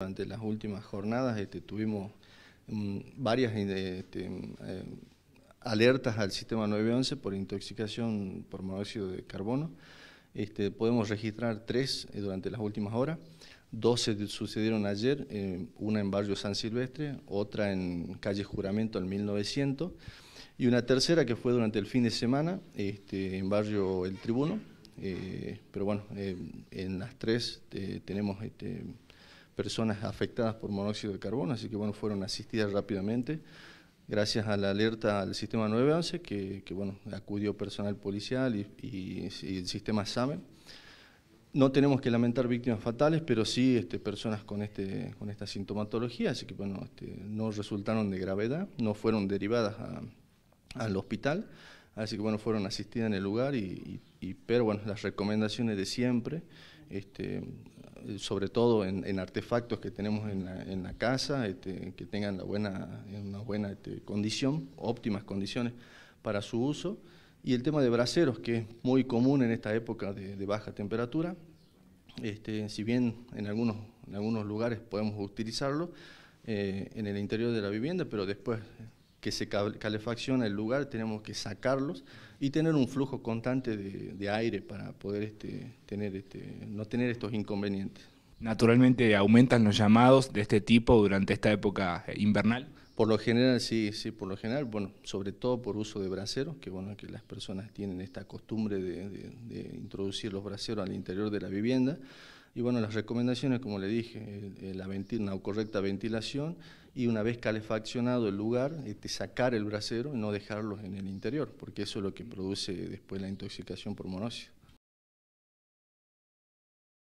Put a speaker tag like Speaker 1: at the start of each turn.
Speaker 1: Durante las últimas jornadas este, tuvimos mm, varias eh, este, eh, alertas al sistema 911 por intoxicación por monóxido de carbono. Este, podemos registrar tres eh, durante las últimas horas. Dos se sucedieron ayer, una en Barrio San Silvestre, otra en Calle Juramento al 1900 y una tercera que fue durante el fin de semana en Barrio El Tribuno. pero bueno, en las tres tenemos personas afectadas por monóxido de carbono, así que bueno, fueron asistidas rápidamente, gracias a la alerta al sistema 911, que, que bueno, acudió personal policial y, el sistema SAME. No tenemos que lamentar víctimas fatales, pero sí este, personas con, este, con esta sintomatología, así que bueno, este, no resultaron de gravedad, no fueron derivadas al hospital, así que bueno, fueron asistidas en el lugar, y, pero bueno, las recomendaciones de siempre, este, sobre todo en, artefactos que tenemos en la, casa, este, que tengan la buena, una buena este, condición, óptimas condiciones para su uso, y el tema de braceros, que es muy común en esta época de, baja temperatura. Este, si bien en algunos, algunos lugares podemos utilizarlo eh, en el interior de la vivienda, pero después que se calefacciona el lugar, tenemos que sacarlos y tener un flujo constante de, aire para poder este, tener este, no tener estos inconvenientes.
Speaker 2: Naturalmente aumentan los llamados de este tipo durante esta época eh, invernal. Por lo general, sí, sí, por lo general, bueno,
Speaker 1: sobre todo por uso de braseros, que bueno, que las personas tienen esta costumbre de, de introducir los braseros al interior de la vivienda. Y bueno, las recomendaciones, como le dije, la correcta ventilación y una vez calefaccionado el lugar, este, sacar el brasero y no dejarlo en el interior, porque eso es lo que produce después la intoxicación por monóxido